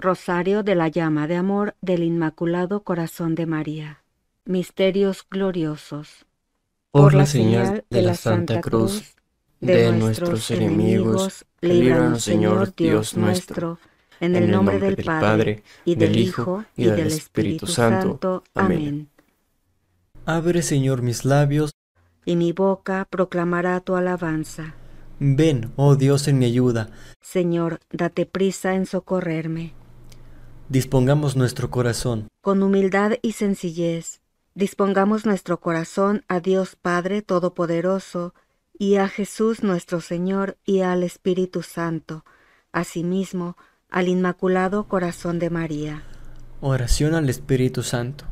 Rosario de la llama de amor del Inmaculado Corazón de María. Misterios gloriosos. Por la señal de la Santa Cruz de nuestros enemigos, líbranos Señor Dios nuestro, en el nombre del Padre, y del Hijo, y del Espíritu Santo. Amén. Abre Señor mis labios, y mi boca proclamará tu alabanza. Ven, oh Dios, en mi ayuda. Señor, date prisa en socorrerme dispongamos nuestro corazón. Con humildad y sencillez, dispongamos nuestro corazón a Dios Padre Todopoderoso, y a Jesús nuestro Señor, y al Espíritu Santo, asimismo, al Inmaculado Corazón de María. Oración al Espíritu Santo.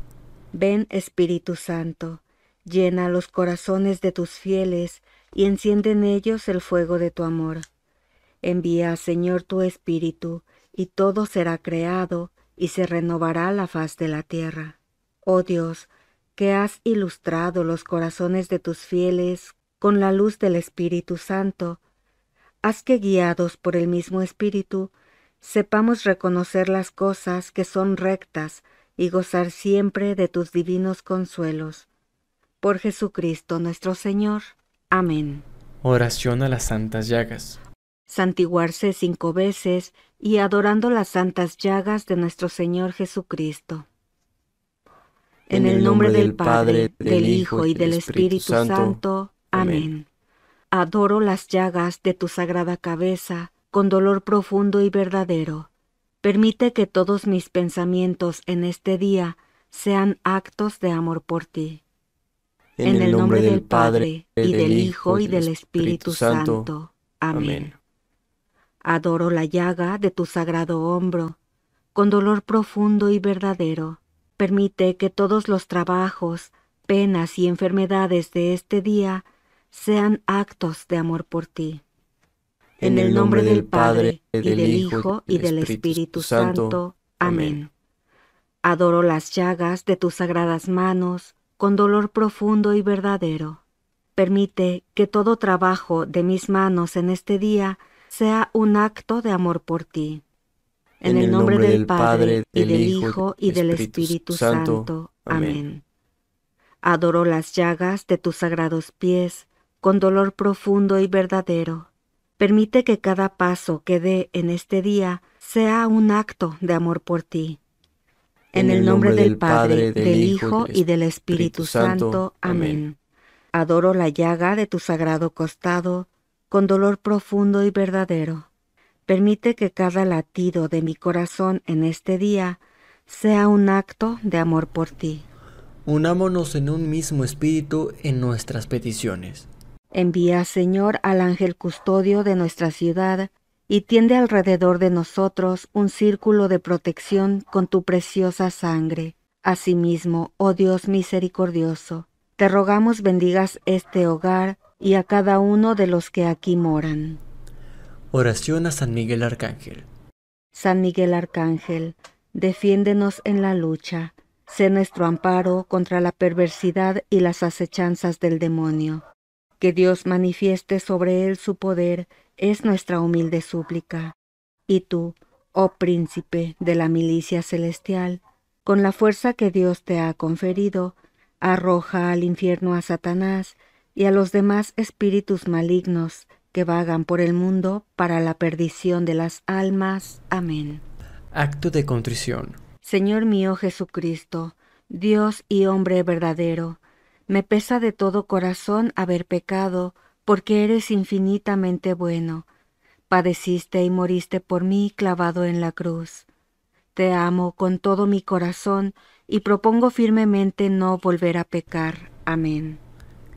Ven Espíritu Santo, llena los corazones de tus fieles, y enciende en ellos el fuego de tu amor. Envía, Señor, tu Espíritu, y todo será creado y se renovará la faz de la tierra. Oh Dios, que has ilustrado los corazones de tus fieles con la luz del Espíritu Santo, haz que guiados por el mismo Espíritu, sepamos reconocer las cosas que son rectas y gozar siempre de tus divinos consuelos. Por Jesucristo nuestro Señor. Amén. Oración a las Santas Llagas santiguarse cinco veces y adorando las santas llagas de nuestro Señor Jesucristo. En el nombre del Padre, del Hijo y del Espíritu Santo. Amén. Adoro las llagas de tu sagrada cabeza con dolor profundo y verdadero. Permite que todos mis pensamientos en este día sean actos de amor por ti. En el nombre del Padre, y del Hijo y del Espíritu Santo. Amén. Adoro la llaga de tu sagrado hombro, con dolor profundo y verdadero. Permite que todos los trabajos, penas y enfermedades de este día sean actos de amor por ti. En el nombre del Padre, y del Hijo, y del Espíritu Santo. Amén. Adoro las llagas de tus sagradas manos, con dolor profundo y verdadero. Permite que todo trabajo de mis manos en este día sea un acto de amor por ti. En, el nombre, del Padre, del Hijo y del Espíritu, Santo. Amén. Adoro las llagas de tus sagrados pies con dolor profundo y verdadero. Permite que cada paso que dé en este día sea un acto de amor por ti. En, el nombre, del Padre, del, Hijo y del Espíritu, Santo. Amén. Adoro la llaga de tu sagrado costado con dolor profundo y verdadero. Permite que cada latido de mi corazón en este día sea un acto de amor por ti. Unámonos en un mismo espíritu en nuestras peticiones. Envía, Señor, al ángel custodio de nuestra ciudad y tiende alrededor de nosotros un círculo de protección con tu preciosa sangre. Asimismo, oh Dios misericordioso, te rogamos bendigas este hogar y a cada uno de los que aquí moran. Oración a San Miguel Arcángel. San Miguel Arcángel, defiéndenos en la lucha, sé nuestro amparo contra la perversidad y las acechanzas del demonio. Que Dios manifieste sobre él su poder es nuestra humilde súplica. Y tú, oh príncipe de la milicia celestial, con la fuerza que Dios te ha conferido, arroja al infierno a Satanás, y a los demás espíritus malignos que vagan por el mundo para la perdición de las almas. Amén. Acto de contrición. Señor mío Jesucristo, Dios y hombre verdadero, me pesa de todo corazón haber pecado, porque eres infinitamente bueno. Padeciste y moriste por mí clavado en la cruz. Te amo con todo mi corazón y propongo firmemente no volver a pecar. Amén.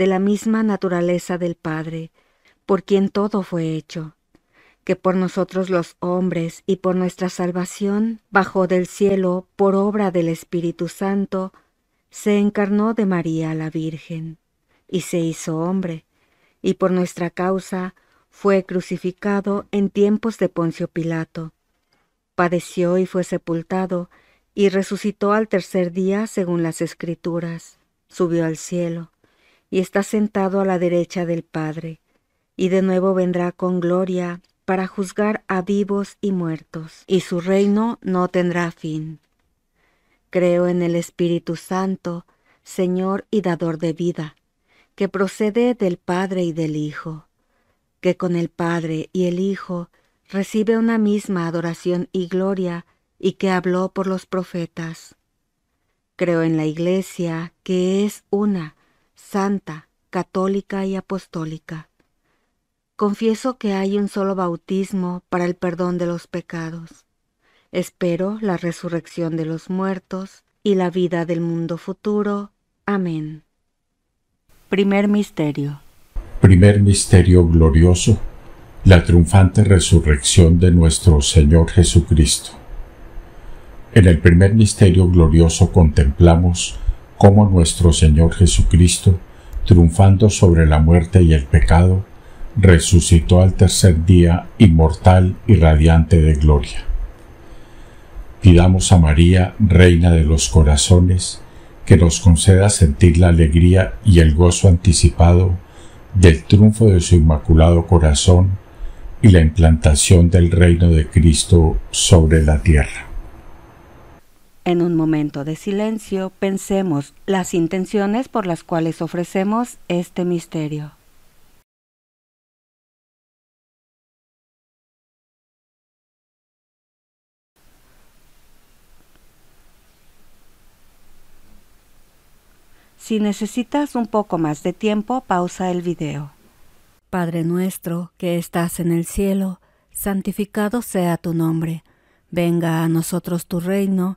de la misma naturaleza del Padre, por quien todo fue hecho, que por nosotros los hombres y por nuestra salvación bajó del cielo por obra del Espíritu Santo, se encarnó de María la Virgen, y se hizo hombre, y por nuestra causa fue crucificado en tiempos de Poncio Pilato. Padeció y fue sepultado, y resucitó al tercer día según las Escrituras, subió al cielo y está sentado a la derecha del Padre, y de nuevo vendrá con gloria para juzgar a vivos y muertos, y su reino no tendrá fin. Creo en el Espíritu Santo, Señor y Dador de vida, que procede del Padre y del Hijo, que con el Padre y el Hijo recibe una misma adoración y gloria, y que habló por los profetas. Creo en la Iglesia, que es una, santa, católica y apostólica. Confieso que hay un solo bautismo para el perdón de los pecados. Espero la resurrección de los muertos y la vida del mundo futuro. Amén. Primer Misterio. Primer Misterio Glorioso. La triunfante resurrección de nuestro Señor Jesucristo. En el primer Misterio Glorioso contemplamos como nuestro Señor Jesucristo, triunfando sobre la muerte y el pecado, resucitó al tercer día inmortal y radiante de gloria. Pidamos a María, Reina de los Corazones, que nos conceda sentir la alegría y el gozo anticipado del triunfo de su Inmaculado Corazón y la implantación del reino de Cristo sobre la tierra. En un momento de silencio pensemos las intenciones por las cuales ofrecemos este misterio. Si necesitas un poco más de tiempo, pausa el video. Padre nuestro que estás en el cielo, santificado sea tu nombre. Venga a nosotros tu reino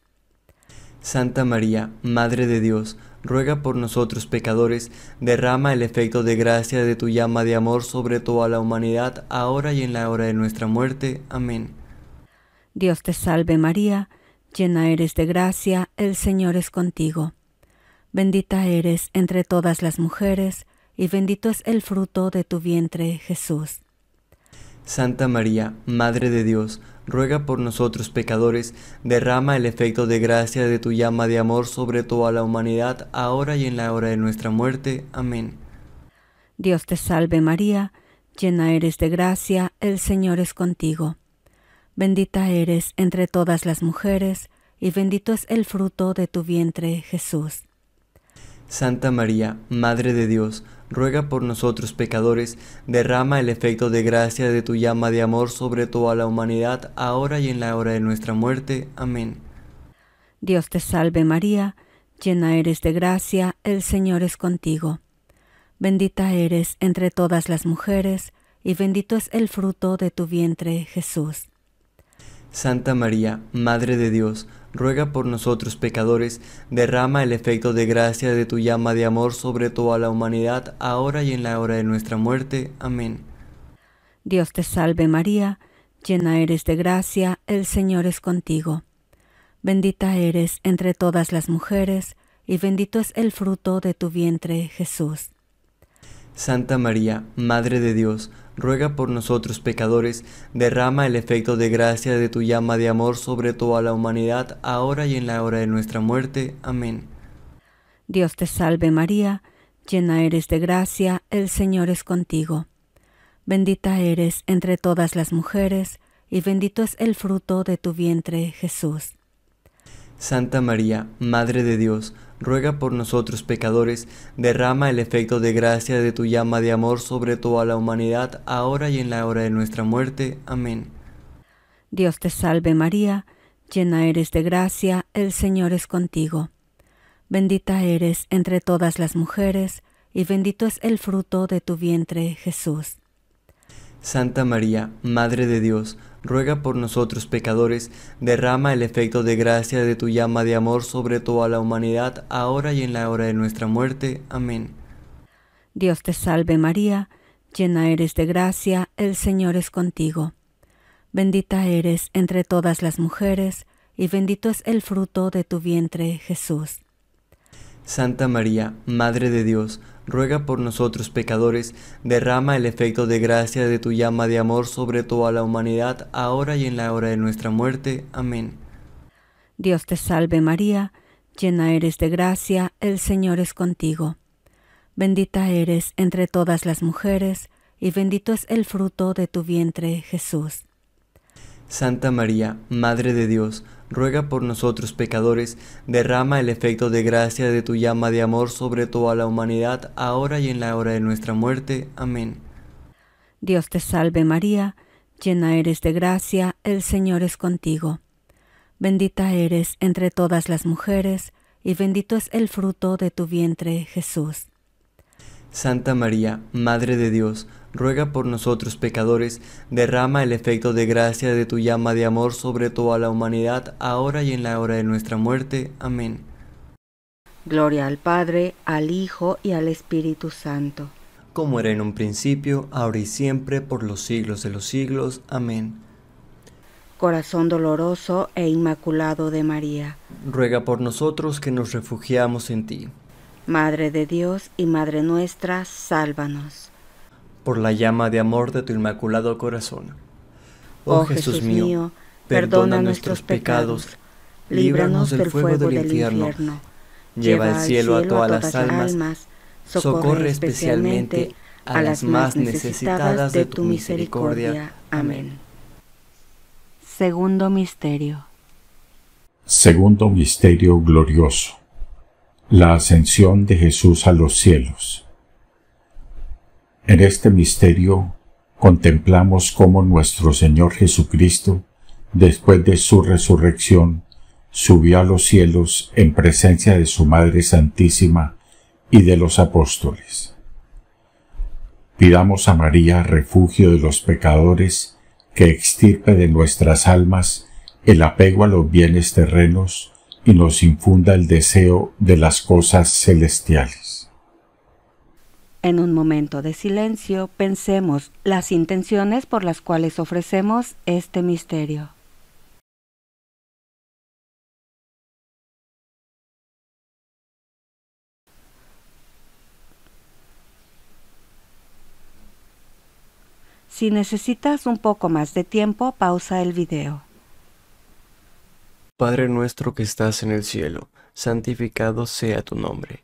Santa María, Madre de Dios, ruega por nosotros pecadores, derrama el efecto de gracia de tu llama de amor sobre toda la humanidad, ahora y en la hora de nuestra muerte. Amén. Dios te salve María, llena eres de gracia, el Señor es contigo. Bendita eres entre todas las mujeres, y bendito es el fruto de tu vientre, Jesús. Santa María, Madre de Dios, ruega por nosotros pecadores, derrama el efecto de gracia de tu llama de amor sobre toda la humanidad, ahora y en la hora de nuestra muerte. Amén. Dios te salve María, llena eres de gracia, el Señor es contigo. Bendita eres entre todas las mujeres, y bendito es el fruto de tu vientre, Jesús. Santa María, Madre de Dios, ruega por nosotros pecadores, derrama el efecto de gracia de tu llama de amor sobre toda la humanidad, ahora y en la hora de nuestra muerte. Amén. Dios te salve María, llena eres de gracia, el Señor es contigo. Bendita eres entre todas las mujeres, y bendito es el fruto de tu vientre, Jesús. Santa María, Madre de Dios, ruega por nosotros pecadores, derrama el efecto de gracia de tu llama de amor sobre toda la humanidad, ahora y en la hora de nuestra muerte. Amén. Dios te salve María, llena eres de gracia, el Señor es contigo. Bendita eres entre todas las mujeres, y bendito es el fruto de tu vientre, Jesús. Santa María, Madre de Dios, ruega por nosotros pecadores, derrama el efecto de gracia de tu llama de amor sobre toda la humanidad, ahora y en la hora de nuestra muerte. Amén. Dios te salve María, llena eres de gracia, el Señor es contigo. Bendita eres entre todas las mujeres, y bendito es el fruto de tu vientre, Jesús. Santa María, Madre de Dios, ruega por nosotros pecadores, derrama el efecto de gracia de tu llama de amor sobre toda la humanidad, ahora y en la hora de nuestra muerte. Amén. Dios te salve María, llena eres de gracia, el Señor es contigo. Bendita eres entre todas las mujeres, y bendito es el fruto de tu vientre, Jesús. Santa María, Madre de Dios, ruega por nosotros pecadores, derrama el efecto de gracia de tu llama de amor sobre toda la humanidad, ahora y en la hora de nuestra muerte. Amén. Dios te salve María, llena eres de gracia, el Señor es contigo. Bendita eres entre todas las mujeres, y bendito es el fruto de tu vientre, Jesús. Santa María, Madre de Dios, ruega por nosotros pecadores, derrama el efecto de gracia de tu llama de amor sobre toda la humanidad, ahora y en la hora de nuestra muerte. Amén. Dios te salve María, llena eres de gracia, el Señor es contigo. Bendita eres entre todas las mujeres, y bendito es el fruto de tu vientre, Jesús. Santa María, Madre de Dios, ruega por nosotros pecadores, derrama el efecto de gracia de tu llama de amor sobre toda la humanidad, ahora y en la hora de nuestra muerte. Amén. Dios te salve María, llena eres de gracia, el Señor es contigo. Bendita eres entre todas las mujeres, y bendito es el fruto de tu vientre, Jesús. Santa María, Madre de Dios, ruega por nosotros pecadores, derrama el efecto de gracia de tu llama de amor sobre toda la humanidad, ahora y en la hora de nuestra muerte. Amén. Gloria al Padre, al Hijo y al Espíritu Santo. Como era en un principio, ahora y siempre, por los siglos de los siglos. Amén. Corazón doloroso e inmaculado de María. Ruega por nosotros que nos refugiamos en ti. Madre de Dios y Madre nuestra, sálvanos por la llama de amor de tu inmaculado corazón. Oh, oh Jesús, mío, perdona nuestros pecados, líbranos del fuego del infierno, lleva al cielo a todas las almas socorre especialmente a las más necesitadas de tu misericordia. Amén. Segundo misterio. Segundo misterio glorioso. La ascensión de Jesús a los cielos. En este misterio contemplamos cómo nuestro Señor Jesucristo, después de su resurrección, subió a los cielos en presencia de su Madre Santísima y de los apóstoles. Pidamos a María refugio de los pecadores, que extirpe de nuestras almas el apego a los bienes terrenos y nos infunda el deseo de las cosas celestiales. En un momento de silencio pensemos las intenciones por las cuales ofrecemos este misterio. Si necesitas un poco más de tiempo, pausa el video. Padre nuestro que estás en el cielo, santificado sea tu nombre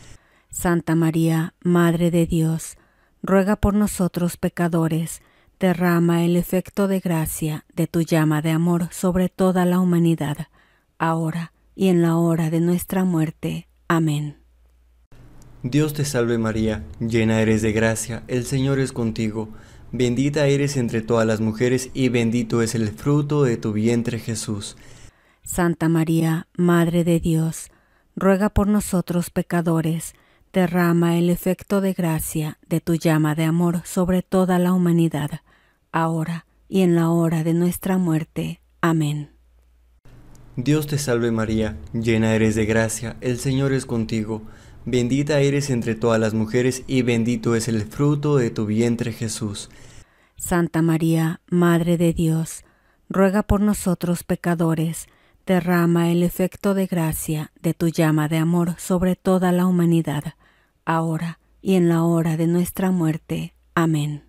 Santa María, Madre de Dios, ruega por nosotros pecadores, derrama el efecto de gracia de tu llama de amor sobre toda la humanidad, ahora y en la hora de nuestra muerte. Amén. Dios te salve María, llena eres de gracia, el Señor es contigo, bendita eres entre todas las mujeres y bendito es el fruto de tu vientre Jesús. Santa María, Madre de Dios, ruega por nosotros pecadores, derrama el efecto de gracia de tu llama de amor sobre toda la humanidad, ahora y en la hora de nuestra muerte. Amén. Dios te salve María, llena eres de gracia, el Señor es contigo, bendita eres entre todas las mujeres y bendito es el fruto de tu vientre Jesús. Santa María, Madre de Dios, ruega por nosotros pecadores, derrama el efecto de gracia de tu llama de amor sobre toda la humanidad ahora y en la hora de nuestra muerte. Amén.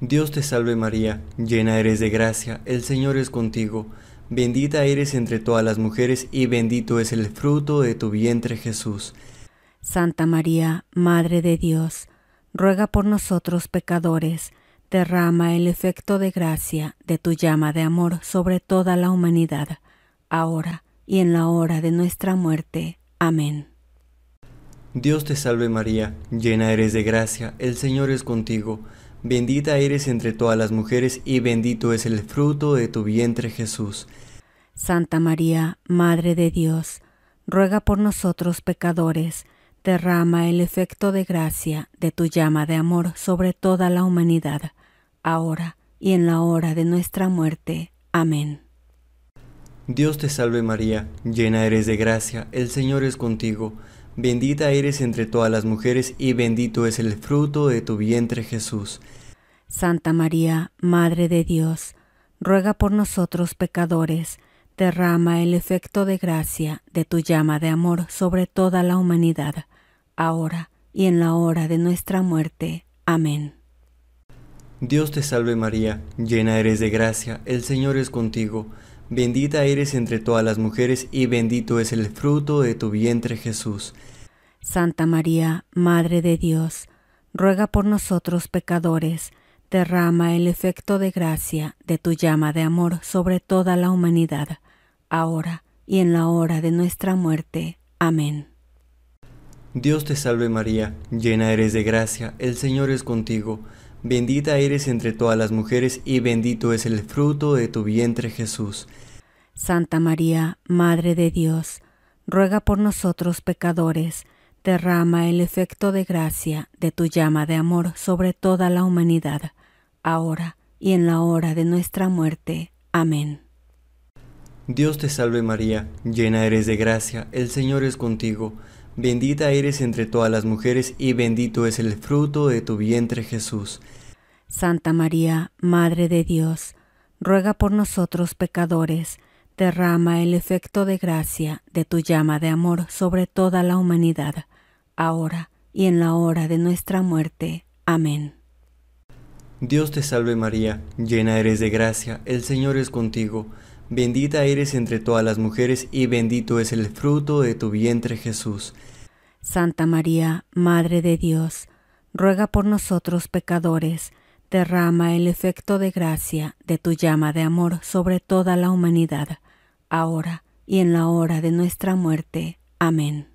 Dios te salve María, llena eres de gracia, el Señor es contigo, bendita eres entre todas las mujeres y bendito es el fruto de tu vientre Jesús. Santa María, Madre de Dios, ruega por nosotros pecadores, derrama el efecto de gracia de tu llama de amor sobre toda la humanidad, ahora y en la hora de nuestra muerte. Amén. Dios te salve María, llena eres de gracia, el Señor es contigo, bendita eres entre todas las mujeres y bendito es el fruto de tu vientre Jesús. Santa María, Madre de Dios, ruega por nosotros pecadores, derrama el efecto de gracia de tu llama de amor sobre toda la humanidad, ahora y en la hora de nuestra muerte. Amén. Dios te salve María, llena eres de gracia, el Señor es contigo, Bendita eres entre todas las mujeres y bendito es el fruto de tu vientre Jesús. Santa María, Madre de Dios, ruega por nosotros pecadores, derrama el efecto de gracia de tu llama de amor sobre toda la humanidad, ahora y en la hora de nuestra muerte. Amén. Dios te salve María, llena eres de gracia, el Señor es contigo. Bendita eres entre todas las mujeres y bendito es el fruto de tu vientre Jesús. Santa María, Madre de Dios, ruega por nosotros pecadores, derrama el efecto de gracia de tu llama de amor sobre toda la humanidad, ahora y en la hora de nuestra muerte. Amén. Dios te salve María, llena eres de gracia, el Señor es contigo. Bendita eres entre todas las mujeres y bendito es el fruto de tu vientre Jesús. Santa María, Madre de Dios, ruega por nosotros pecadores, derrama el efecto de gracia de tu llama de amor sobre toda la humanidad, ahora y en la hora de nuestra muerte. Amén. Dios te salve María, llena eres de gracia, el Señor es contigo Bendita eres entre todas las mujeres y bendito es el fruto de tu vientre Jesús. Santa María, Madre de Dios, ruega por nosotros pecadores, derrama el efecto de gracia de tu llama de amor sobre toda la humanidad, ahora y en la hora de nuestra muerte. Amén. Dios te salve María, llena eres de gracia, el Señor es contigo Bendita eres entre todas las mujeres y bendito es el fruto de tu vientre Jesús. Santa María, Madre de Dios, ruega por nosotros pecadores, derrama el efecto de gracia de tu llama de amor sobre toda la humanidad, ahora y en la hora de nuestra muerte. Amén.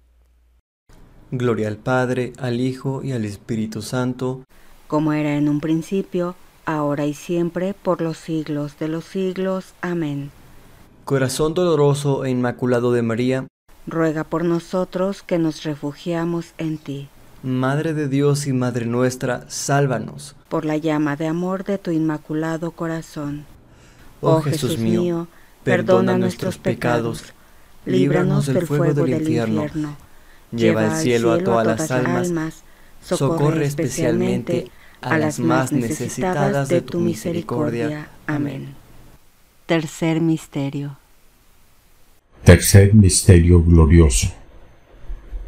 Gloria al Padre, al Hijo y al Espíritu Santo, como era en un principio, ahora y siempre, por los siglos de los siglos. Amén. Corazón doloroso e inmaculado de María, ruega por nosotros que nos refugiamos en ti. Madre de Dios y Madre nuestra, sálvanos. Por la llama de amor de tu inmaculado corazón. Oh, Jesús, mío, perdona nuestros pecados, líbranos del fuego del, infierno. Lleva al cielo a todas, las almas socorre especialmente a las más necesitadas de tu misericordia. Amén. Tercer misterio. Tercer misterio glorioso.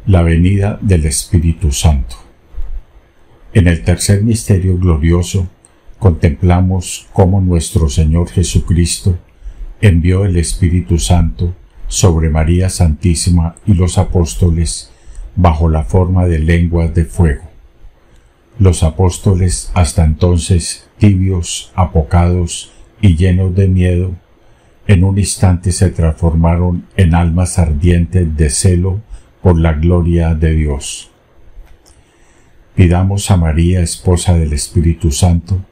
La venida del Espíritu Santo. En el tercer misterio glorioso contemplamos cómo nuestro Señor Jesucristo envió el Espíritu Santo sobre María Santísima y los apóstoles bajo la forma de lenguas de fuego. Los apóstoles hasta entonces tibios, apocados, y llenos de miedo, en un instante se transformaron en almas ardientes de celo por la gloria de Dios. Pidamos a María, esposa del Espíritu Santo,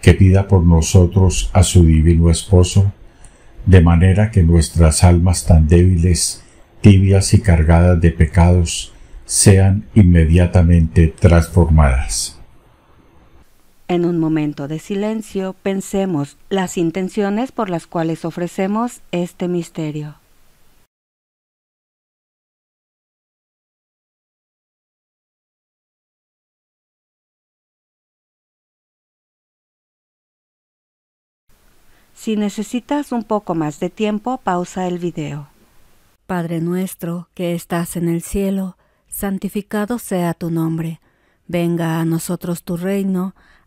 que pida por nosotros a su divino esposo, de manera que nuestras almas tan débiles, tibias y cargadas de pecados sean inmediatamente transformadas. En un momento de silencio, pensemos las intenciones por las cuales ofrecemos este misterio. Si necesitas un poco más de tiempo, pausa el video. Padre nuestro, que estás en el cielo, santificado sea tu nombre. Venga a nosotros tu reino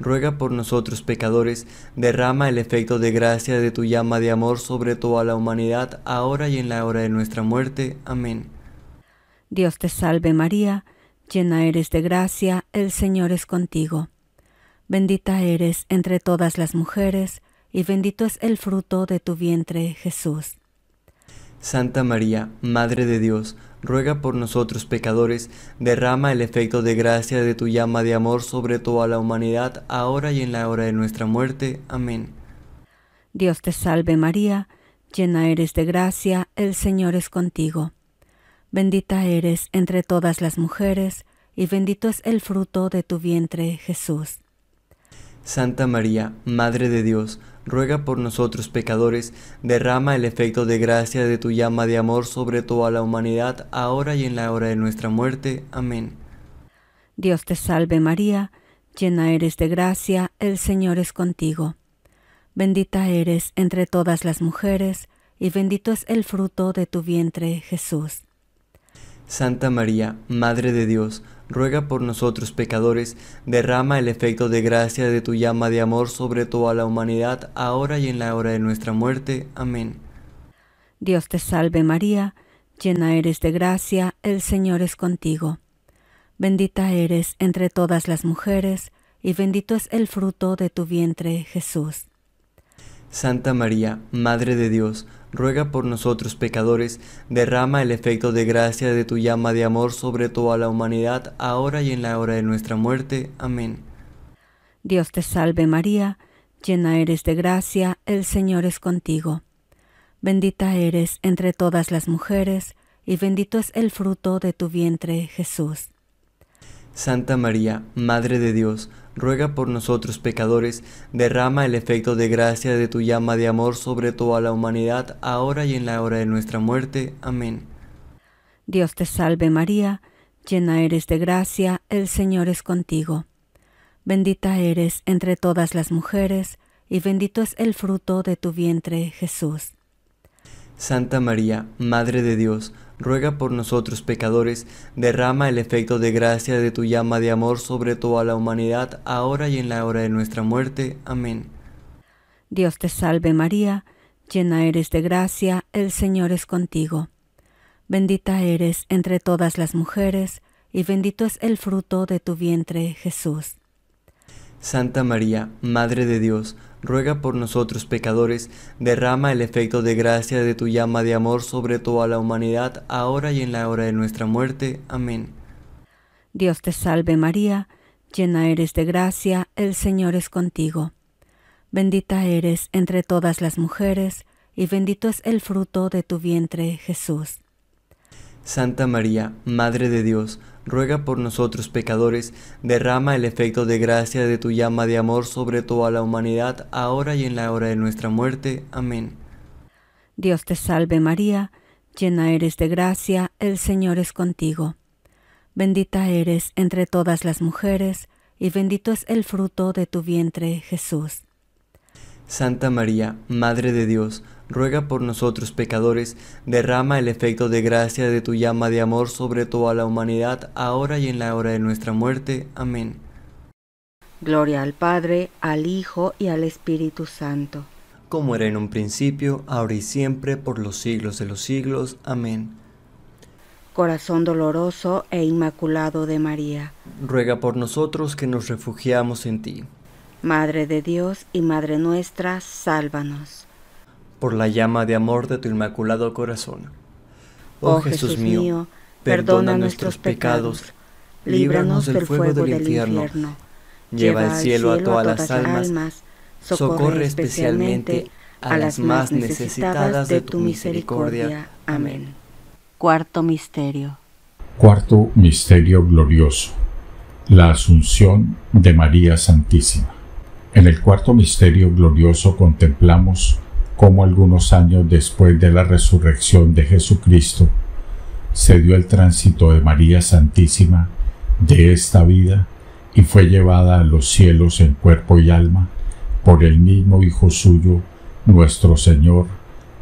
ruega por nosotros pecadores, derrama el efecto de gracia de tu llama de amor sobre toda la humanidad, ahora y en la hora de nuestra muerte. Amén. Dios te salve María, llena eres de gracia, el Señor es contigo. Bendita eres entre todas las mujeres, y bendito es el fruto de tu vientre, Jesús. Santa María, Madre de Dios, ruega por nosotros pecadores, derrama el efecto de gracia de tu llama de amor sobre toda la humanidad, ahora y en la hora de nuestra muerte. Amén. Dios te salve María, llena eres de gracia, el Señor es contigo. Bendita eres entre todas las mujeres, y bendito es el fruto de tu vientre, Jesús. Santa María, Madre de Dios, ruega por nosotros pecadores, derrama el efecto de gracia de tu llama de amor sobre toda la humanidad, ahora y en la hora de nuestra muerte. Amén. Dios te salve María, llena eres de gracia, el Señor es contigo. Bendita eres entre todas las mujeres, y bendito es el fruto de tu vientre, Jesús. Santa María, Madre de Dios, ruega por nosotros pecadores, derrama el efecto de gracia de tu llama de amor sobre toda la humanidad, ahora y en la hora de nuestra muerte. Amén. Dios te salve María, llena eres de gracia, el Señor es contigo. Bendita eres entre todas las mujeres, y bendito es el fruto de tu vientre, Jesús. Santa María, Madre de Dios, ruega por nosotros pecadores, derrama el efecto de gracia de tu llama de amor sobre toda la humanidad, ahora y en la hora de nuestra muerte. Amén. Dios te salve María, llena eres de gracia, el Señor es contigo. Bendita eres entre todas las mujeres, y bendito es el fruto de tu vientre, Jesús. Santa María, Madre de Dios, ruega por nosotros pecadores, derrama el efecto de gracia de tu llama de amor sobre toda la humanidad, ahora y en la hora de nuestra muerte. Amén. Dios te salve María, llena eres de gracia, el Señor es contigo. Bendita eres entre todas las mujeres, y bendito es el fruto de tu vientre, Jesús. Santa María, Madre de Dios, ruega por nosotros pecadores, derrama el efecto de gracia de tu llama de amor sobre toda la humanidad, ahora y en la hora de nuestra muerte. Amén. Dios te salve María, llena eres de gracia, el Señor es contigo. Bendita eres entre todas las mujeres, y bendito es el fruto de tu vientre, Jesús. Santa María, Madre de Dios, ruega por nosotros pecadores, derrama el efecto de gracia de tu llama de amor sobre toda la humanidad, ahora y en la hora de nuestra muerte. Amén. Dios te salve María, llena eres de gracia, el Señor es contigo. Bendita eres entre todas las mujeres, y bendito es el fruto de tu vientre, Jesús. Santa María, Madre de Dios, ruega por nosotros pecadores, derrama el efecto de gracia de tu llama de amor sobre toda la humanidad, ahora y en la hora de nuestra muerte. Amén. Dios te salve María, llena eres de gracia, el Señor es contigo. Bendita eres entre todas las mujeres, y bendito es el fruto de tu vientre, Jesús. Santa María, Madre de Dios, ruega por nosotros pecadores, derrama el efecto de gracia de tu llama de amor sobre toda la humanidad, ahora y en la hora de nuestra muerte. Amén. Gloria al Padre, al Hijo y al Espíritu Santo. Como era en un principio, ahora y siempre, por los siglos de los siglos. Amén. Corazón doloroso e inmaculado de María. Ruega por nosotros que nos refugiamos en ti. Madre de Dios y Madre nuestra, sálvanos por la llama de amor de tu inmaculado corazón. Oh, oh Jesús mío, perdona, nuestros pecados, líbranos del fuego del infierno. lleva al cielo a todas las almas, socorre especialmente a las más necesitadas de tu misericordia. Amén. Cuarto misterio. Cuarto misterio glorioso. La asunción de María Santísima. En el cuarto misterio glorioso contemplamos como algunos años después de la resurrección de Jesucristo, se dio el tránsito de María Santísima de esta vida y fue llevada a los cielos en cuerpo y alma por el mismo Hijo suyo, nuestro Señor,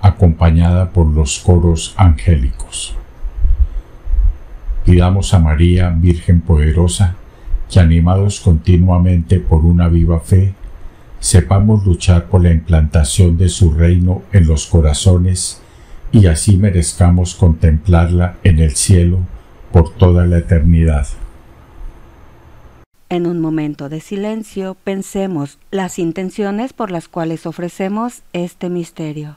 acompañada por los coros angélicos. Pidamos a María, Virgen poderosa, que animados continuamente por una viva fe, sepamos luchar por la implantación de su reino en los corazones y así merezcamos contemplarla en el cielo por toda la eternidad. En un momento de silencio pensemos las intenciones por las cuales ofrecemos este misterio.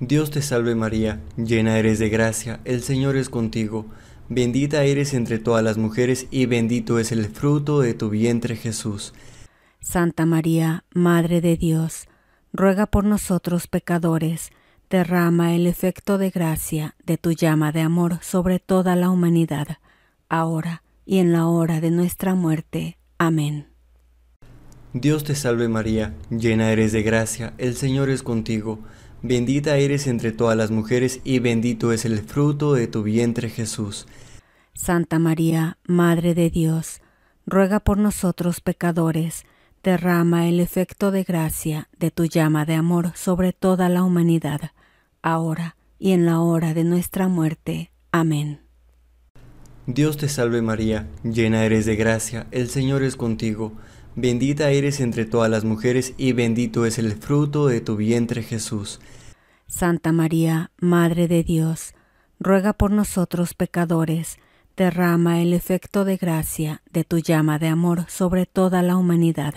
Dios te salve María, llena eres de gracia, el Señor es contigo, bendita eres entre todas las mujeres y bendito es el fruto de tu vientre Jesús. Santa María, Madre de Dios, ruega por nosotros pecadores, derrama el efecto de gracia de tu llama de amor sobre toda la humanidad, ahora y en la hora de nuestra muerte. Amén. Dios te salve María, llena eres de gracia, el Señor es contigo, Bendita eres entre todas las mujeres y bendito es el fruto de tu vientre Jesús. Santa María, Madre de Dios, ruega por nosotros pecadores, derrama el efecto de gracia de tu llama de amor sobre toda la humanidad, ahora y en la hora de nuestra muerte. Amén. Dios te salve María, llena eres de gracia, el Señor es contigo. Bendita eres entre todas las mujeres y bendito es el fruto de tu vientre Jesús. Santa María, Madre de Dios, ruega por nosotros pecadores, derrama el efecto de gracia de tu llama de amor sobre toda la humanidad,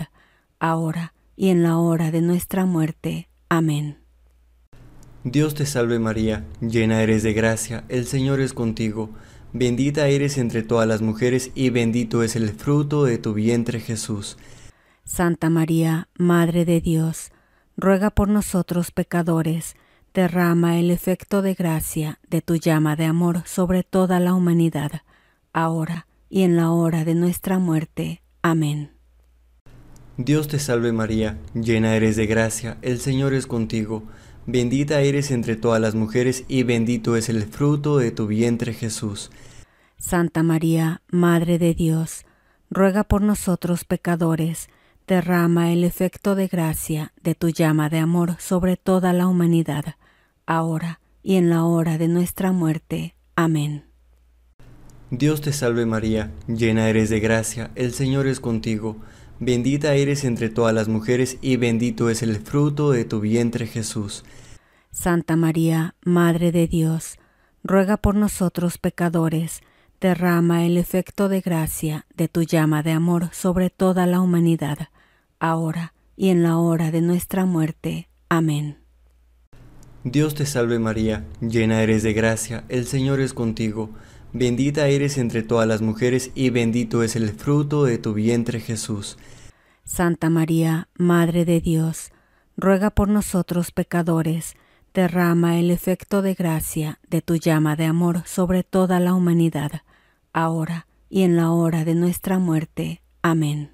ahora y en la hora de nuestra muerte. Amén. Dios te salve María, llena eres de gracia, el Señor es contigo. Bendita eres entre todas las mujeres y bendito es el fruto de tu vientre Jesús. Santa María, Madre de Dios, ruega por nosotros pecadores, derrama el efecto de gracia de tu llama de amor sobre toda la humanidad, ahora y en la hora de nuestra muerte. Amén. Dios te salve María, llena eres de gracia, el Señor es contigo. Bendita eres entre todas las mujeres y bendito es el fruto de tu vientre Jesús. Santa María, Madre de Dios, ruega por nosotros pecadores, derrama el efecto de gracia de tu llama de amor sobre toda la humanidad, ahora y en la hora de nuestra muerte. Amén. Dios te salve María, llena eres de gracia, el Señor es contigo. Bendita eres entre todas las mujeres y bendito es el fruto de tu vientre Jesús. Santa María, Madre de Dios, ruega por nosotros pecadores, derrama el efecto de gracia de tu llama de amor sobre toda la humanidad, ahora y en la hora de nuestra muerte. Amén. Dios te salve María, llena eres de gracia, el Señor es contigo. Bendita eres entre todas las mujeres y bendito es el fruto de tu vientre Jesús. Santa María, Madre de Dios, ruega por nosotros pecadores, derrama el efecto de gracia de tu llama de amor sobre toda la humanidad, ahora y en la hora de nuestra muerte. Amén.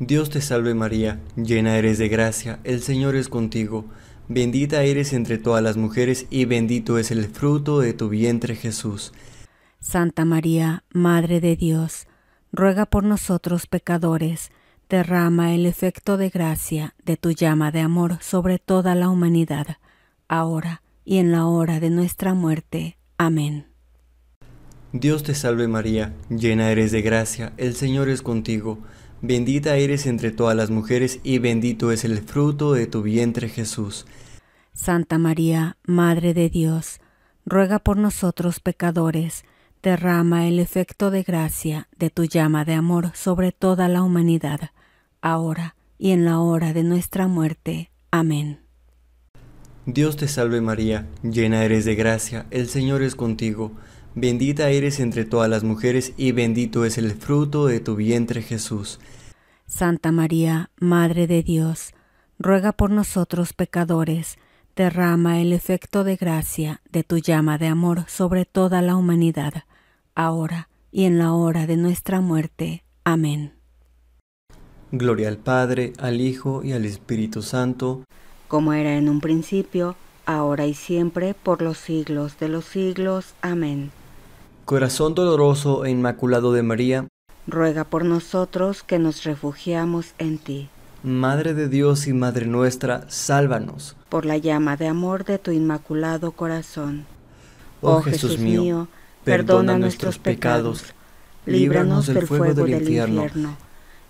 Dios te salve María, llena eres de gracia, el Señor es contigo, bendita eres entre todas las mujeres y bendito es el fruto de tu vientre Jesús. Santa María, Madre de Dios, ruega por nosotros pecadores, Derrama el efecto de gracia de tu llama de amor sobre toda la humanidad, ahora y en la hora de nuestra muerte. Amén. Dios te salve María, llena eres de gracia, el Señor es contigo, bendita eres entre todas las mujeres y bendito es el fruto de tu vientre Jesús. Santa María, Madre de Dios, ruega por nosotros pecadores, derrama el efecto de gracia de tu llama de amor sobre toda la humanidad, ahora y en la hora de nuestra muerte. Amén. Dios te salve María, llena eres de gracia, el Señor es contigo, bendita eres entre todas las mujeres y bendito es el fruto de tu vientre Jesús. Santa María, Madre de Dios, ruega por nosotros pecadores, derrama el efecto de gracia de tu llama de amor sobre toda la humanidad, ahora y en la hora de nuestra muerte. Amén. Gloria al Padre, al Hijo y al Espíritu Santo, como era en un principio, ahora y siempre, por los siglos de los siglos. Amén. Corazón doloroso e inmaculado de María, ruega por nosotros que nos refugiamos en ti. Madre de Dios y Madre nuestra, sálvanos. Por la llama de amor de tu inmaculado corazón. Oh, oh Jesús, mío, perdona, nuestros pecados, líbranos del fuego del, infierno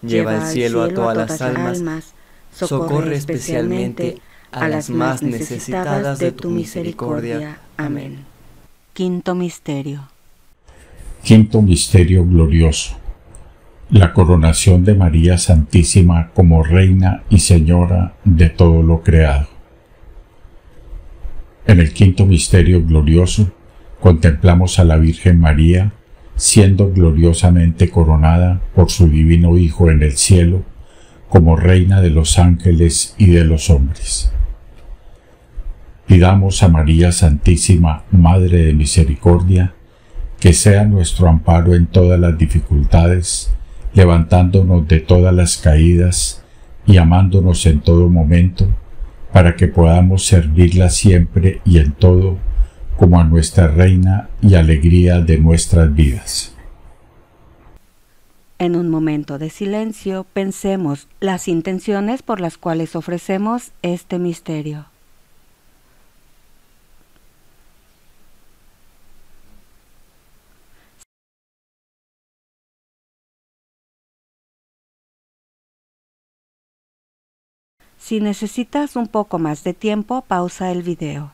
lleva al cielo a todas las almas, socorre especialmente a las más necesitadas de tu misericordia. Amén. Quinto Misterio. Quinto Misterio Glorioso. La coronación de María Santísima como Reina y Señora de todo lo creado. En el quinto Misterio Glorioso contemplamos a la Virgen María, siendo gloriosamente coronada por su divino Hijo en el cielo, como reina de los ángeles y de los hombres. Pidamos a María Santísima, Madre de Misericordia, que sea nuestro amparo en todas las dificultades, levantándonos de todas las caídas y amándonos en todo momento, para que podamos servirla siempre y en todo como a nuestra reina y alegría de nuestras vidas. En un momento de silencio pensemos las intenciones por las cuales ofrecemos este misterio. Si necesitas un poco más de tiempo, pausa el video.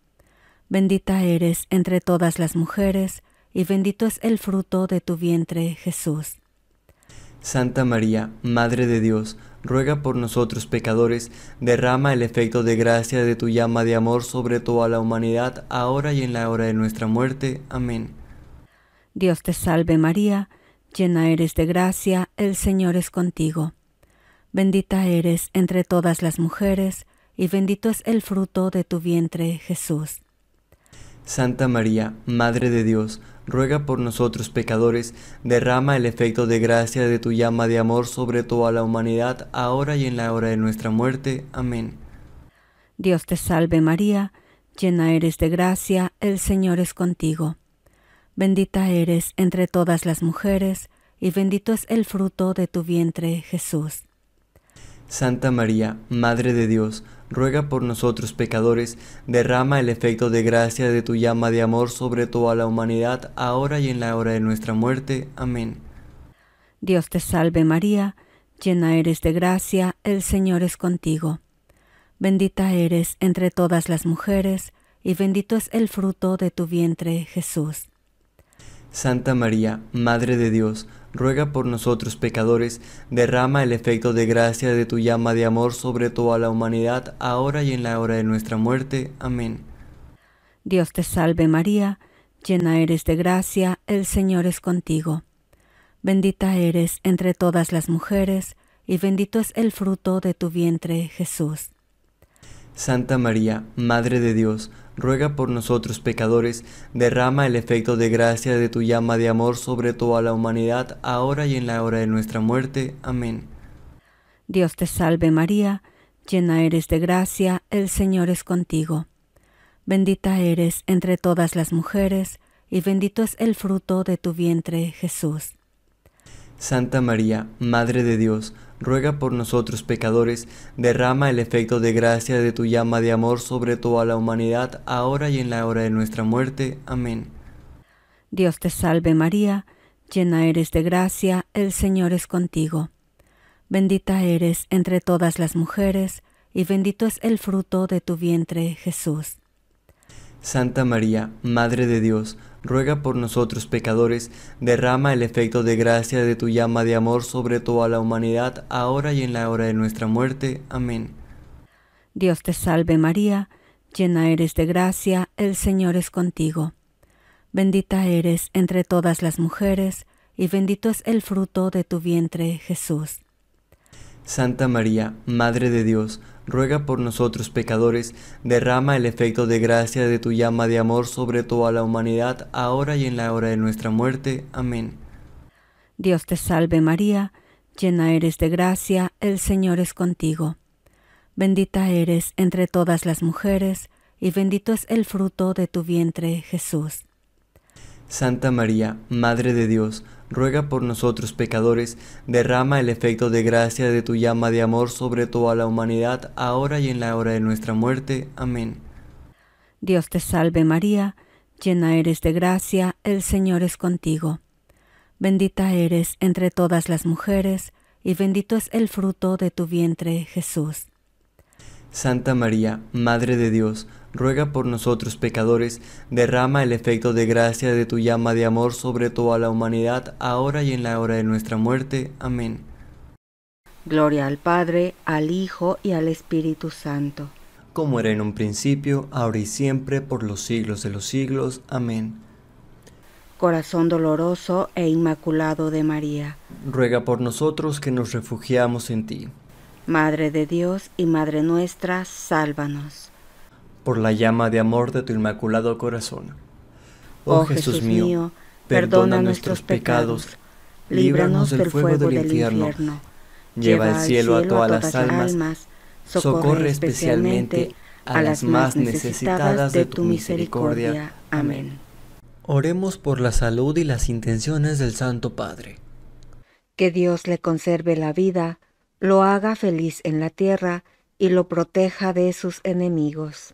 Bendita eres entre todas las mujeres, y bendito es el fruto de tu vientre, Jesús. Santa María, Madre de Dios, ruega por nosotros pecadores, derrama el efecto de gracia de tu llama de amor sobre toda la humanidad, ahora y en la hora de nuestra muerte. Amén. Dios te salve María, llena eres de gracia, el Señor es contigo. Bendita eres entre todas las mujeres, y bendito es el fruto de tu vientre, Jesús. Santa María, Madre de Dios, ruega por nosotros pecadores, derrama el efecto de gracia de tu llama de amor sobre toda la humanidad, ahora y en la hora de nuestra muerte. Amén. Dios te salve María, llena eres de gracia, el Señor es contigo. Bendita eres entre todas las mujeres, y bendito es el fruto de tu vientre, Jesús. Santa María, Madre de Dios, ruega por nosotros pecadores, derrama el efecto de gracia de tu llama de amor sobre toda la humanidad, ahora y en la hora de nuestra muerte. Amén. Dios te salve María, llena eres de gracia, el Señor es contigo. Bendita eres entre todas las mujeres, y bendito es el fruto de tu vientre, Jesús. Santa María, Madre de Dios, ruega por nosotros pecadores, derrama el efecto de gracia de tu llama de amor sobre toda la humanidad, ahora y en la hora de nuestra muerte. Amén. Dios te salve María, llena eres de gracia, el Señor es contigo. Bendita eres entre todas las mujeres, y bendito es el fruto de tu vientre, Jesús. Santa María, Madre de Dios, ruega por nosotros pecadores, derrama el efecto de gracia de tu llama de amor sobre toda la humanidad, ahora y en la hora de nuestra muerte. Amén. Dios te salve María, llena eres de gracia, el Señor es contigo. Bendita eres entre todas las mujeres, y bendito es el fruto de tu vientre, Jesús. Santa María, Madre de Dios, ruega por nosotros pecadores, derrama el efecto de gracia de tu llama de amor sobre toda la humanidad, ahora y en la hora de nuestra muerte. Amén. Dios te salve María, llena eres de gracia, el Señor es contigo. Bendita eres entre todas las mujeres, y bendito es el fruto de tu vientre, Jesús. Santa María, Madre de Dios, ruega por nosotros pecadores, derrama el efecto de gracia de tu llama de amor sobre toda la humanidad, ahora y en la hora de nuestra muerte. Amén. Dios te salve María, llena eres de gracia, el Señor es contigo. Bendita eres entre todas las mujeres, y bendito es el fruto de tu vientre, Jesús. Santa María, Madre de Dios, ruega por nosotros pecadores, derrama el efecto de gracia de tu llama de amor sobre toda la humanidad, ahora y en la hora de nuestra muerte. Amén. Dios te salve María, llena eres de gracia, el Señor es contigo. Bendita eres entre todas las mujeres, y bendito es el fruto de tu vientre, Jesús. Santa María, Madre de Dios, ruega por nosotros pecadores, derrama el efecto de gracia de tu llama de amor sobre toda la humanidad, ahora y en la hora de nuestra muerte. Amén. Dios te salve María, llena eres de gracia, el Señor es contigo. Bendita eres entre todas las mujeres, y bendito es el fruto de tu vientre, Jesús. Santa María, Madre de Dios, ruega por nosotros pecadores, derrama el efecto de gracia de tu llama de amor sobre toda la humanidad, ahora y en la hora de nuestra muerte. Amén. Gloria al Padre, al Hijo y al Espíritu Santo. Como era en un principio, ahora y siempre, por los siglos de los siglos. Amén. Corazón doloroso e inmaculado de María. Ruega por nosotros que nos refugiamos en ti. Madre de Dios y Madre nuestra, sálvanos por la llama de amor de tu inmaculado corazón. Oh, oh Jesús, mío, perdona nuestros pecados, líbranos del fuego del infierno, lleva al cielo a todas las almas socorre especialmente a las más necesitadas de tu misericordia. Amén. Oremos por la salud y las intenciones del Santo Padre. Que Dios le conserve la vida, lo haga feliz en la tierra y lo proteja de sus enemigos.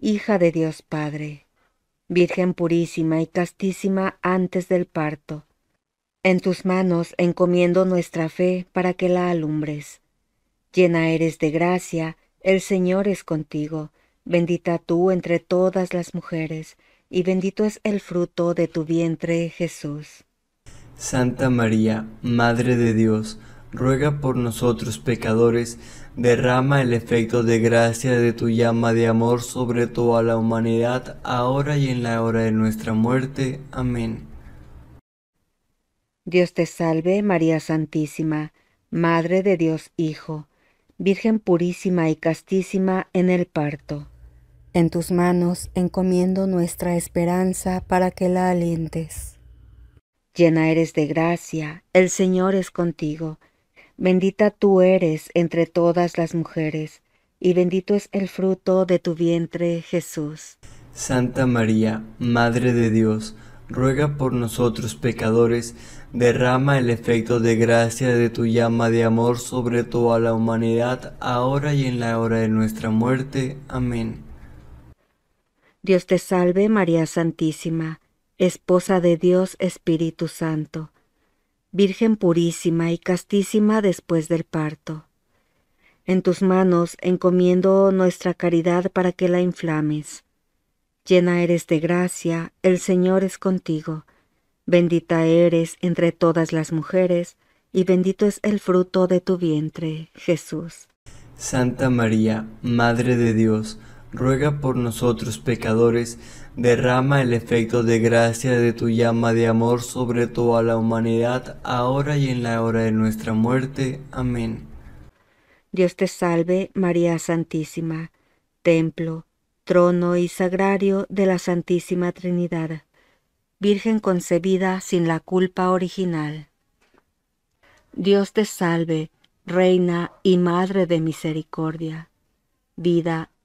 Hija de Dios Padre, Virgen purísima y castísima antes del parto, en tus manos encomiendo nuestra fe para que la alumbres. Llena eres de gracia, el Señor es contigo, bendita tú entre todas las mujeres, y bendito es el fruto de tu vientre, Jesús. Santa María, Madre de Dios, ruega por nosotros pecadores, Derrama el efecto de gracia de tu llama de amor sobre toda la humanidad, ahora y en la hora de nuestra muerte. Amén. Dios te salve, María Santísima, Madre de Dios Hijo, Virgen purísima y castísima en el parto. En tus manos encomiendo nuestra esperanza para que la alientes. Llena eres de gracia, el Señor es contigo Bendita tú eres entre todas las mujeres, y bendito es el fruto de tu vientre, Jesús. Santa María, Madre de Dios, ruega por nosotros pecadores, derrama el efecto de gracia de tu llama de amor sobre toda la humanidad, ahora y en la hora de nuestra muerte. Amén. Dios te salve María Santísima, Esposa de Dios Espíritu Santo Virgen purísima y castísima después del parto. En tus manos encomiendo nuestra caridad para que la inflames. Llena eres de gracia, el Señor es contigo. Bendita eres entre todas las mujeres, y bendito es el fruto de tu vientre, Jesús. Santa María, Madre de Dios, ruega por nosotros pecadores, derrama el efecto de gracia de tu llama de amor sobre toda la humanidad, ahora y en la hora de nuestra muerte. Amén. Dios te salve, María Santísima, templo, trono y sagrario de la Santísima Trinidad, Virgen concebida sin la culpa original. Dios te salve, Reina y Madre de Misericordia, vida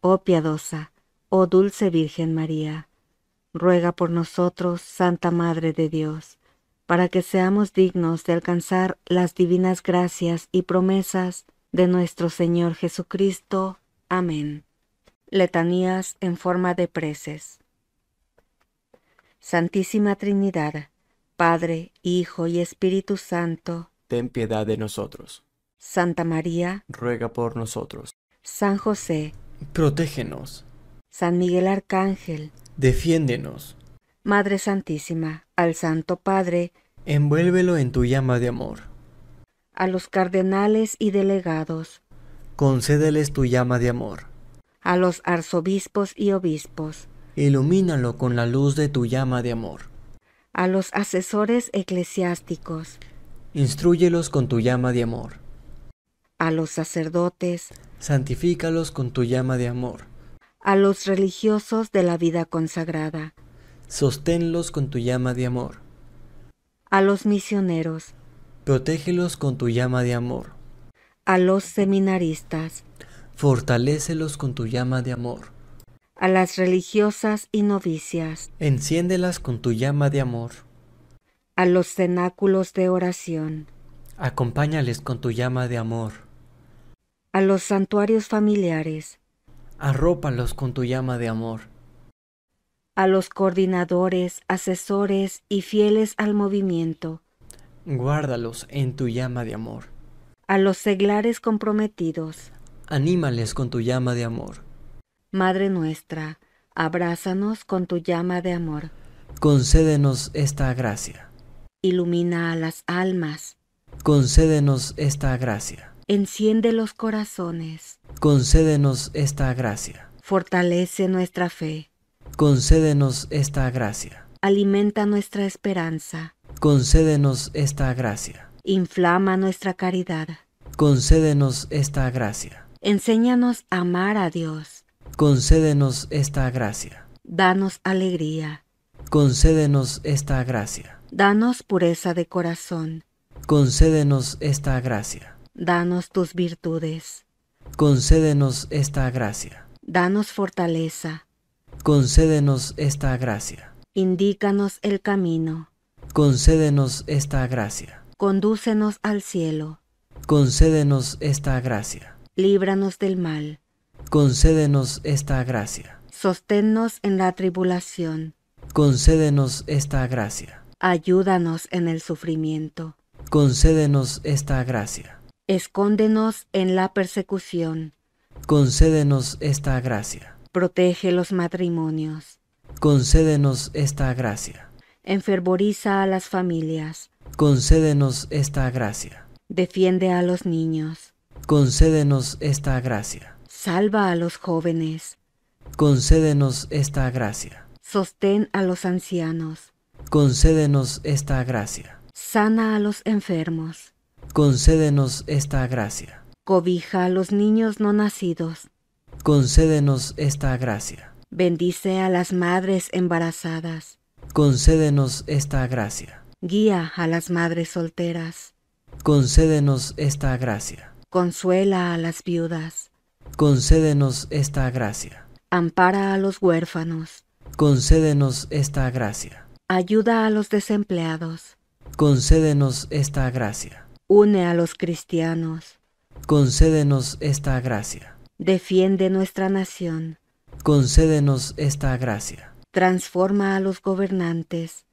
Oh piadosa, oh dulce Virgen María, ruega por nosotros, Santa Madre de Dios, para que seamos dignos de alcanzar las divinas gracias y promesas de nuestro Señor Jesucristo. Amén. Letanías en forma de preces. Santísima Trinidad, Padre, Hijo y Espíritu Santo, ten piedad de nosotros. Santa María, ruega por nosotros. San José, protégenos. San Miguel Arcángel, defiéndenos. Madre Santísima, al Santo Padre, envuélvelo en tu llama de amor. A los cardenales y delegados, concédeles tu llama de amor. A los arzobispos y obispos, ilumínalo con la luz de tu llama de amor. A los asesores eclesiásticos, instruyelos con tu llama de amor. A los sacerdotes, santifícalos con tu llama de amor. A los religiosos de la vida consagrada, sosténlos con tu llama de amor. A los misioneros, protégelos con tu llama de amor. A los seminaristas, fortalécelos con tu llama de amor. A las religiosas y novicias, enciéndelas con tu llama de amor. A los cenáculos de oración, acompáñales con tu llama de amor a los santuarios familiares. Arrópalos con tu llama de amor. A los coordinadores, asesores y fieles al movimiento. Guárdalos en tu llama de amor. A los seglares comprometidos. Anímales con tu llama de amor. Madre nuestra, abrázanos con tu llama de amor. Concédenos esta gracia. Ilumina a las almas. Concédenos esta gracia enciende los corazones. Concédenos esta gracia. Fortalece nuestra fe. Concédenos esta gracia. Alimenta nuestra esperanza. Concédenos esta gracia. Inflama nuestra caridad. Concédenos esta gracia. Enséñanos a amar a Dios. Concédenos esta gracia. Danos alegría. Concédenos esta gracia. Danos pureza de corazón. Concédenos esta gracia danos tus virtudes. Concédenos esta gracia. Danos fortaleza. Concédenos esta gracia. Indícanos el camino. Concédenos esta gracia. Condúcenos al cielo. Concédenos esta gracia. Líbranos del mal. Concédenos esta gracia. Sosténnos en la tribulación. Concédenos esta gracia. Ayúdanos en el sufrimiento. Concédenos esta gracia. Escóndenos en la persecución. Concédenos esta gracia. Protege los matrimonios. Concédenos esta gracia. Enfervoriza a las familias. Concédenos esta gracia. Defiende a los niños. Concédenos esta gracia. Salva a los jóvenes. Concédenos esta gracia. Sostén a los ancianos. Concédenos esta gracia. Sana a los enfermos concédenos esta gracia. Cobija a los niños no nacidos. Concédenos esta gracia. Bendice a las madres embarazadas. Concédenos esta gracia. Guía a las madres solteras. Concédenos esta gracia. Consuela a las viudas. Concédenos esta gracia. Ampara a los huérfanos. Concédenos esta gracia. Ayuda a los desempleados. Concédenos esta gracia une a los cristianos. Concédenos esta gracia. Defiende nuestra nación. Concédenos esta gracia. Transforma a los gobernantes.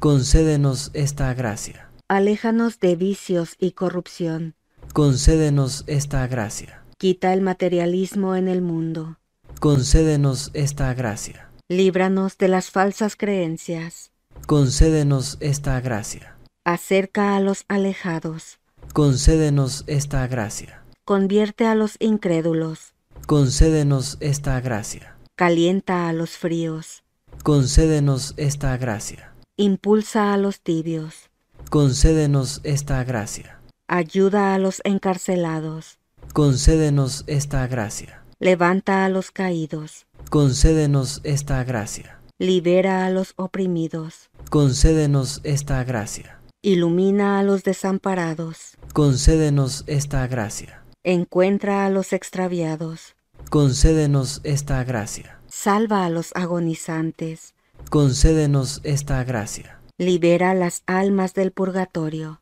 Concédenos esta gracia. Aléjanos de vicios y corrupción. Concédenos esta gracia. Quita el materialismo en el mundo. Concédenos esta gracia. Líbranos de las falsas creencias. Concédenos esta gracia acerca a los alejados. Concédenos esta gracia. Convierte a los incrédulos. Concédenos esta gracia. Calienta a los fríos. Concédenos esta gracia. Impulsa a los tibios. Concédenos esta gracia. Ayuda a los encarcelados. Concédenos esta gracia. Levanta a los caídos. Concédenos esta gracia. Libera a los oprimidos. Concédenos esta gracia Ilumina a los desamparados. Concédenos esta gracia. Encuentra a los extraviados. Concédenos esta gracia. Salva a los agonizantes. Concédenos esta gracia. Libera las almas del purgatorio.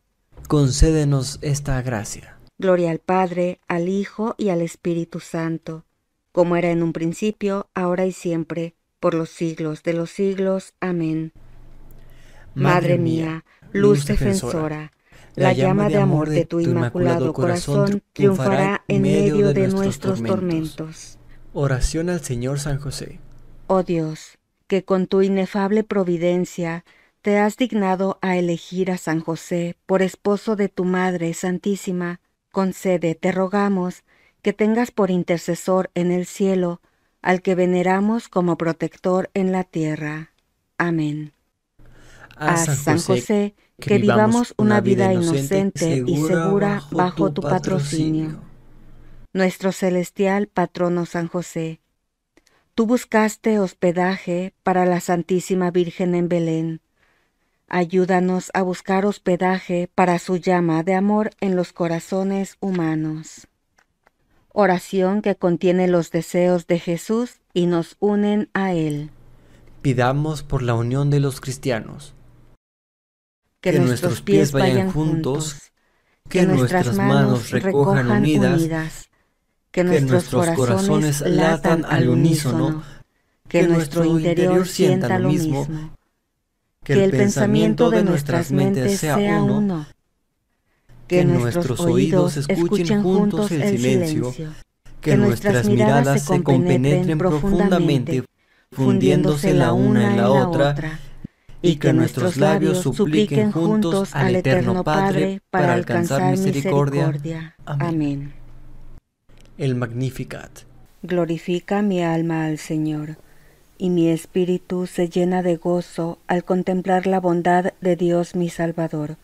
Concédenos esta gracia. Gloria al Padre, al Hijo y al Espíritu Santo, como era en un principio, ahora y siempre, por los siglos de los siglos. Amén. Madre mía, luz defensora. La llama de amor de tu inmaculado corazón triunfará en medio de nuestros tormentos. Oración al Señor San José. Oh Dios, que con tu inefable providencia te has dignado a elegir a San José por esposo de tu Madre Santísima, concede, te rogamos, que tengas por intercesor en el cielo al que veneramos como protector en la tierra. Amén. A, San, José que vivamos una vida inocente y segura bajo tu patrocinio. Nuestro celestial patrono San José, tú buscaste hospedaje para la Santísima Virgen en Belén. Ayúdanos a buscar hospedaje para su llama de amor en los corazones humanos. Oración que contiene los deseos de Jesús y nos unen a Él. Pidamos por la unión de los cristianos que, nuestros pies vayan juntos, que, nuestras manos recojan unidas, que, que nuestros corazones latan al unísono, que nuestro interior sienta lo mismo, que el pensamiento de nuestras mentes sea uno, que nuestros oídos escuchen juntos el silencio, que nuestras miradas se compenetren profundamente, fundiéndose la una en la otra y que nuestros labios supliquen juntos al Eterno Padre para alcanzar misericordia. Amén. El Magnificat. Glorifica mi alma al Señor, y mi espíritu se llena de gozo al contemplar la bondad de Dios mi Salvador,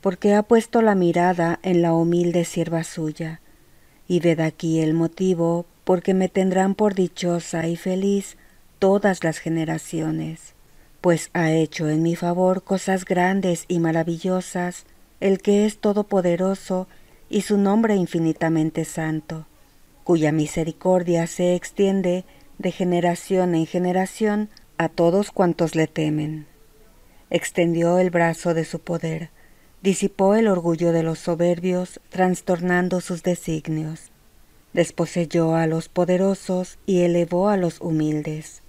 porque ha puesto la mirada en la humilde sierva suya. Y ved aquí el motivo, porque me tendrán por dichosa y feliz todas las generaciones pues ha hecho en mi favor cosas grandes y maravillosas el que es todopoderoso y su nombre infinitamente santo, cuya misericordia se extiende de generación en generación a todos cuantos le temen. Extendió el brazo de su poder, disipó el orgullo de los soberbios, trastornando sus designios. Desposeyó a los poderosos y elevó a los humildes.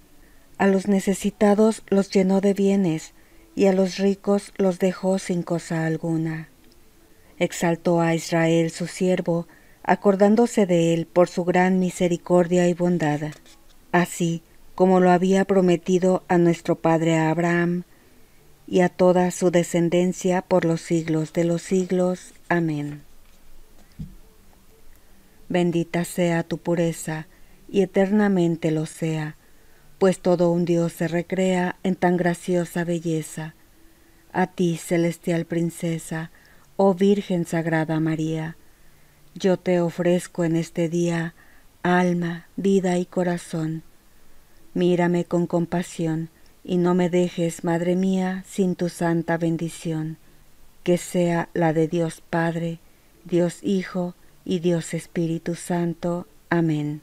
A los necesitados los llenó de bienes, y a los ricos los dejó sin cosa alguna. Exaltó a Israel su siervo, acordándose de él por su gran misericordia y bondad, así como lo había prometido a nuestro padre Abraham y a toda su descendencia por los siglos de los siglos. Amén. Bendita sea tu pureza, y eternamente lo sea pues todo un Dios se recrea en tan graciosa belleza. A ti, celestial princesa, oh Virgen Sagrada María, yo te ofrezco en este día alma, vida y corazón. Mírame con compasión y no me dejes, Madre mía, sin tu santa bendición, que sea la de Dios Padre, Dios Hijo y Dios Espíritu Santo. Amén.